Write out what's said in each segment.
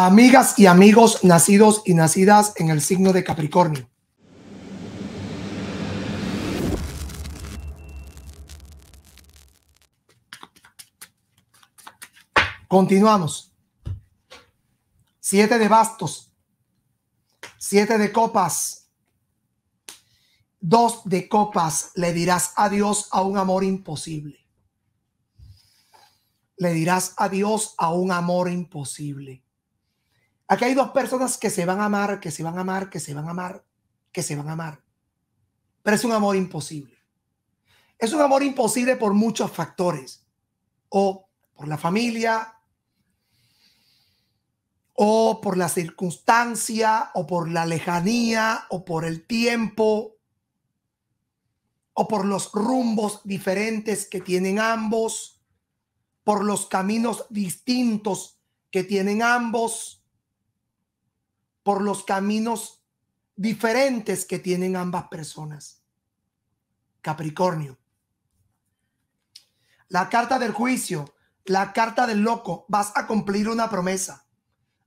Amigas y amigos nacidos y nacidas en el signo de Capricornio. Continuamos. Siete de bastos. Siete de copas. Dos de copas. Le dirás adiós a un amor imposible. Le dirás adiós a un amor imposible. Aquí hay dos personas que se van a amar, que se van a amar, que se van a amar, que se van a amar. Pero es un amor imposible. Es un amor imposible por muchos factores. O por la familia, o por la circunstancia, o por la lejanía, o por el tiempo, o por los rumbos diferentes que tienen ambos, por los caminos distintos que tienen ambos por los caminos diferentes que tienen ambas personas. Capricornio. La carta del juicio, la carta del loco, vas a cumplir una promesa,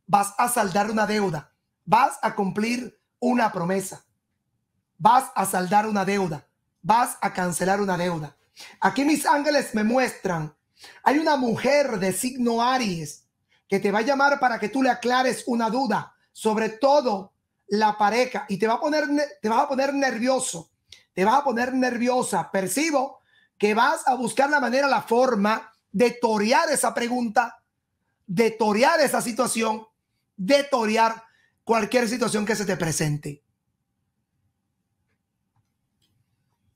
vas a saldar una deuda, vas a cumplir una promesa, vas a saldar una deuda, vas a cancelar una deuda. Aquí mis ángeles me muestran, hay una mujer de signo Aries que te va a llamar para que tú le aclares una duda, sobre todo la pareja, y te, va a poner, te vas a poner nervioso, te vas a poner nerviosa. Percibo que vas a buscar la manera, la forma de torear esa pregunta, de torear esa situación, de torear cualquier situación que se te presente.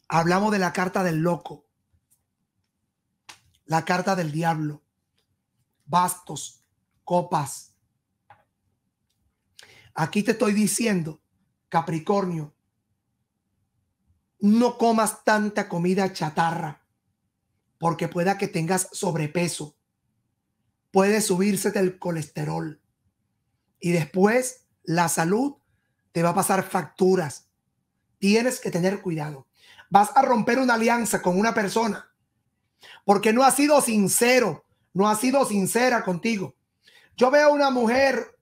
Hablamos de la carta del loco, la carta del diablo, bastos, copas, Aquí te estoy diciendo, Capricornio, no comas tanta comida chatarra, porque pueda que tengas sobrepeso. Puede subirse del colesterol. Y después la salud te va a pasar facturas. Tienes que tener cuidado. Vas a romper una alianza con una persona porque no ha sido sincero, no ha sido sincera contigo. Yo veo una mujer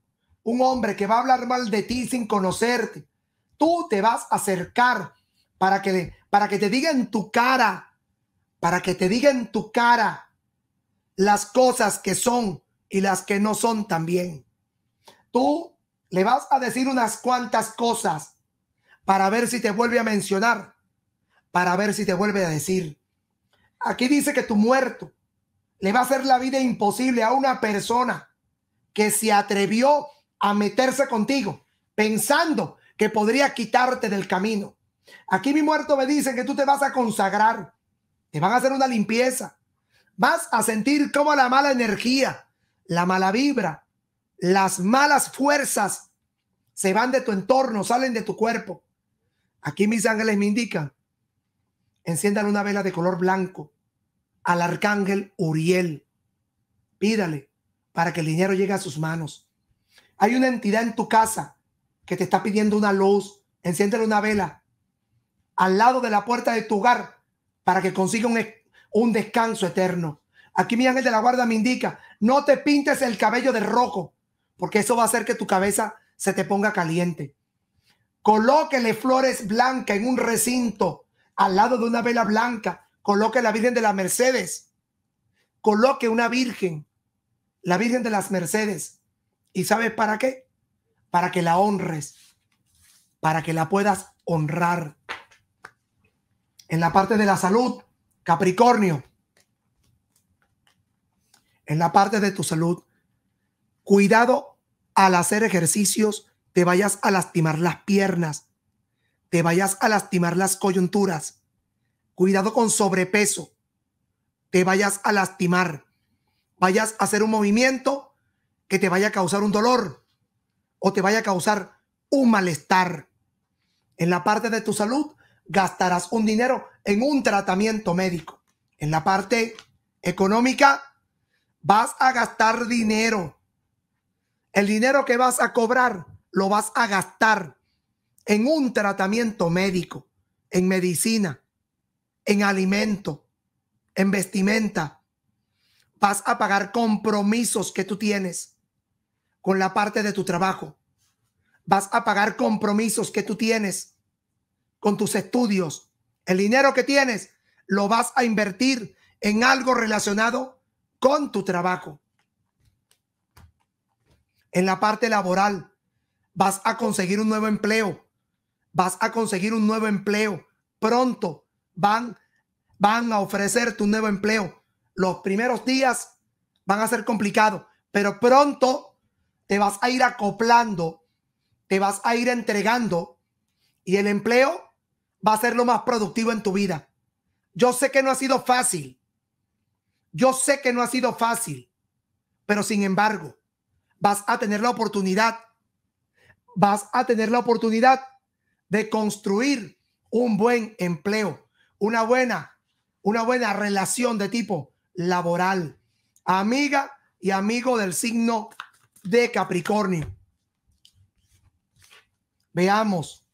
un hombre que va a hablar mal de ti sin conocerte. Tú te vas a acercar para que, para que te diga en tu cara, para que te diga en tu cara las cosas que son y las que no son también. Tú le vas a decir unas cuantas cosas para ver si te vuelve a mencionar, para ver si te vuelve a decir. Aquí dice que tu muerto le va a hacer la vida imposible a una persona que se atrevió a meterse contigo, pensando que podría quitarte del camino. Aquí mi muerto me dice que tú te vas a consagrar, te van a hacer una limpieza, vas a sentir cómo la mala energía, la mala vibra, las malas fuerzas se van de tu entorno, salen de tu cuerpo. Aquí mis ángeles me indican, enciendan una vela de color blanco al arcángel Uriel. Pídale para que el dinero llegue a sus manos. Hay una entidad en tu casa que te está pidiendo una luz, enciéndele una vela al lado de la puerta de tu hogar para que consiga un, descanso eterno. Aquí mi ángel de la guarda me indica, no te pintes el cabello de rojo, porque eso va a hacer que tu cabeza se te ponga caliente. Colóquele flores blancas en un recinto al lado de una vela blanca. Coloque la Virgen de las Mercedes. Coloque una Virgen, la Virgen de las Mercedes, ¿Y sabes para qué? Para que la honres, para que la puedas honrar. En la parte de la salud, Capricornio, en la parte de tu salud, cuidado al hacer ejercicios, te vayas a lastimar las piernas, te vayas a lastimar las coyunturas, cuidado con sobrepeso, te vayas a lastimar, vayas a hacer un movimiento te vaya a causar un dolor o te vaya a causar un malestar. En la parte de tu salud gastarás un dinero en un tratamiento médico. En la parte económica vas a gastar dinero. El dinero que vas a cobrar lo vas a gastar en un tratamiento médico, en medicina, en alimento, en vestimenta. Vas a pagar compromisos que tú tienes con la parte de tu trabajo. Vas a pagar compromisos que tú tienes con tus estudios. El dinero que tienes lo vas a invertir en algo relacionado con tu trabajo. En la parte laboral, vas a conseguir un nuevo empleo. Vas a conseguir un nuevo empleo. Pronto van, van a ofrecer tu nuevo empleo. Los primeros días van a ser complicados, pero pronto te vas a ir acoplando, te vas a ir entregando y el empleo va a ser lo más productivo en tu vida. Yo sé que no ha sido fácil. Yo sé que no ha sido fácil, pero sin embargo, vas a tener la oportunidad, vas a tener la oportunidad de construir un buen empleo, una buena, una buena relación de tipo laboral. Amiga y amigo del signo de Capricornio. Veamos,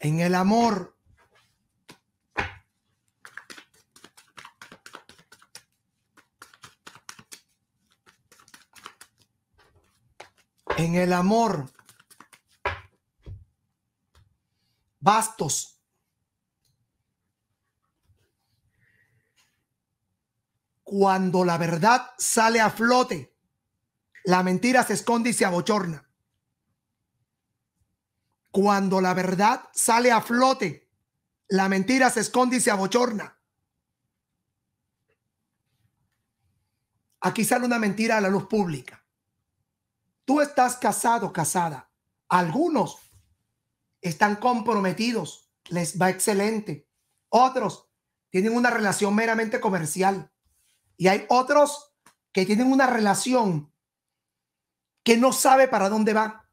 en el amor, en el amor, bastos. Cuando la verdad sale a flote la mentira se esconde y se abochorna. Cuando la verdad sale a flote, la mentira se esconde y se abochorna. Aquí sale una mentira a la luz pública. Tú estás casado, casada. Algunos están comprometidos, les va excelente. Otros tienen una relación meramente comercial. Y hay otros que tienen una relación que no sabe para dónde va.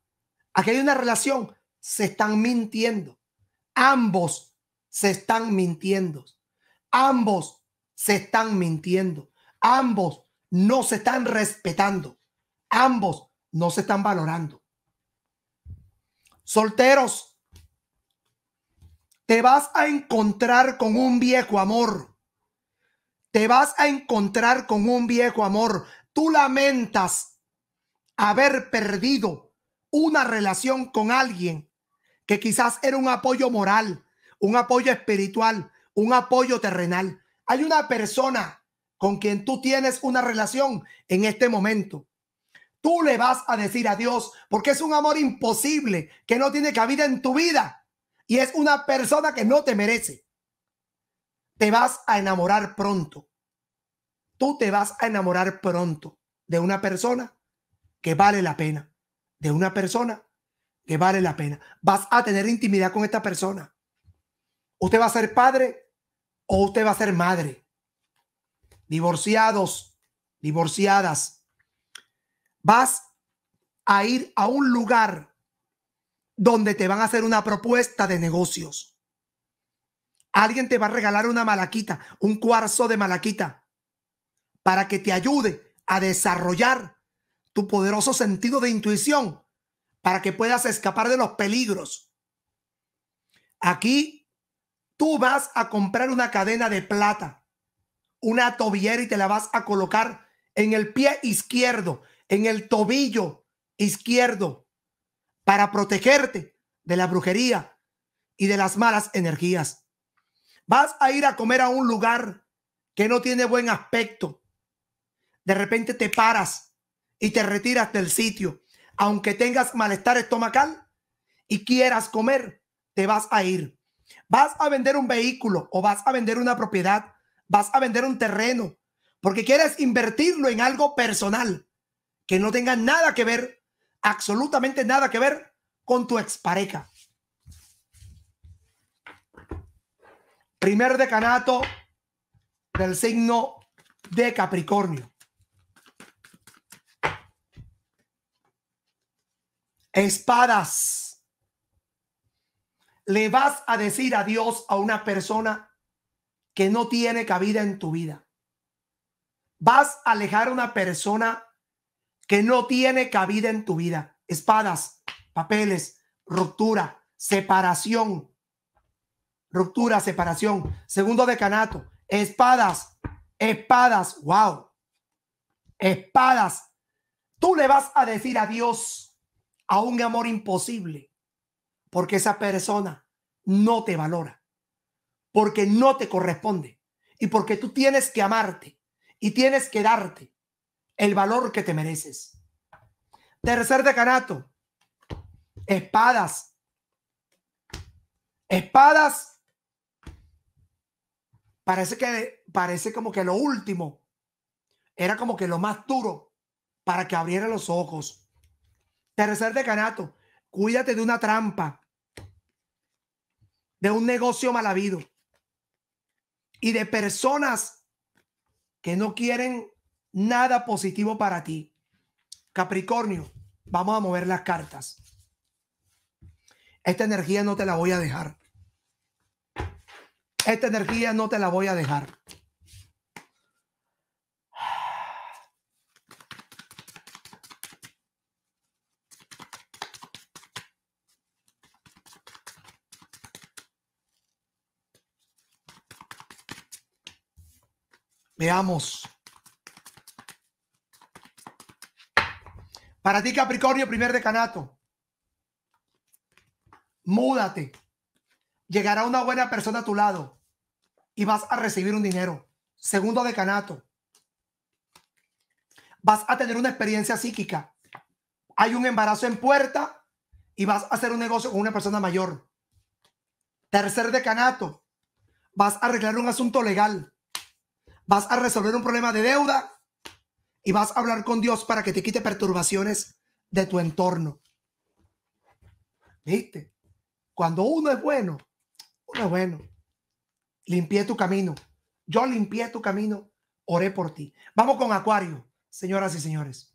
Aquí hay una relación. Se están mintiendo. Ambos se están mintiendo. Ambos se están mintiendo. Ambos no se están respetando. Ambos no se están valorando. Solteros, te vas a encontrar con un viejo amor. Te vas a encontrar con un viejo amor. Tú lamentas haber perdido una relación con alguien que quizás era un apoyo moral, un apoyo espiritual, un apoyo terrenal. Hay una persona con quien tú tienes una relación en este momento. Tú le vas a decir adiós porque es un amor imposible que no tiene cabida en tu vida y es una persona que no te merece. Te vas a enamorar pronto. Tú te vas a enamorar pronto de una persona que vale la pena, de una persona que vale la pena. Vas a tener intimidad con esta persona. Usted va a ser padre o usted va a ser madre. Divorciados, divorciadas. Vas a ir a un lugar donde te van a hacer una propuesta de negocios. Alguien te va a regalar una malaquita, un cuarzo de malaquita, para que te ayude a desarrollar tu poderoso sentido de intuición para que puedas escapar de los peligros. Aquí tú vas a comprar una cadena de plata, una tobillera y te la vas a colocar en el pie izquierdo, en el tobillo izquierdo, para protegerte de la brujería y de las malas energías. Vas a ir a comer a un lugar que no tiene buen aspecto. De repente te paras y te retiras del sitio. Aunque tengas malestar estomacal y quieras comer, te vas a ir. Vas a vender un vehículo o vas a vender una propiedad, vas a vender un terreno, porque quieres invertirlo en algo personal que no tenga nada que ver, absolutamente nada que ver con tu expareja. Primer decanato del signo de Capricornio. espadas. Le vas a decir adiós a una persona que no tiene cabida en tu vida. Vas a alejar a una persona que no tiene cabida en tu vida. Espadas, papeles, ruptura, separación. Ruptura, separación. Segundo decanato. Espadas, espadas. Wow. Espadas. Tú le vas a decir adiós a un amor imposible, porque esa persona no te valora, porque no te corresponde y porque tú tienes que amarte y tienes que darte el valor que te mereces. Tercer decanato, espadas. Espadas. Parece que parece como que lo último era como que lo más duro para que abriera los ojos. Tercer decanato, de canato. Cuídate de una trampa, de un negocio mal habido y de personas que no quieren nada positivo para ti. Capricornio, vamos a mover las cartas. Esta energía no te la voy a dejar. Esta energía no te la voy a dejar. Veamos. Para ti, Capricornio, primer decanato. Múdate. Llegará una buena persona a tu lado y vas a recibir un dinero. Segundo decanato. Vas a tener una experiencia psíquica. Hay un embarazo en puerta y vas a hacer un negocio con una persona mayor. Tercer decanato. Vas a arreglar un asunto legal vas a resolver un problema de deuda y vas a hablar con Dios para que te quite perturbaciones de tu entorno. ¿Viste? Cuando uno es bueno, uno es bueno. Limpié tu camino. Yo limpié tu camino, oré por ti. Vamos con Acuario, señoras y señores.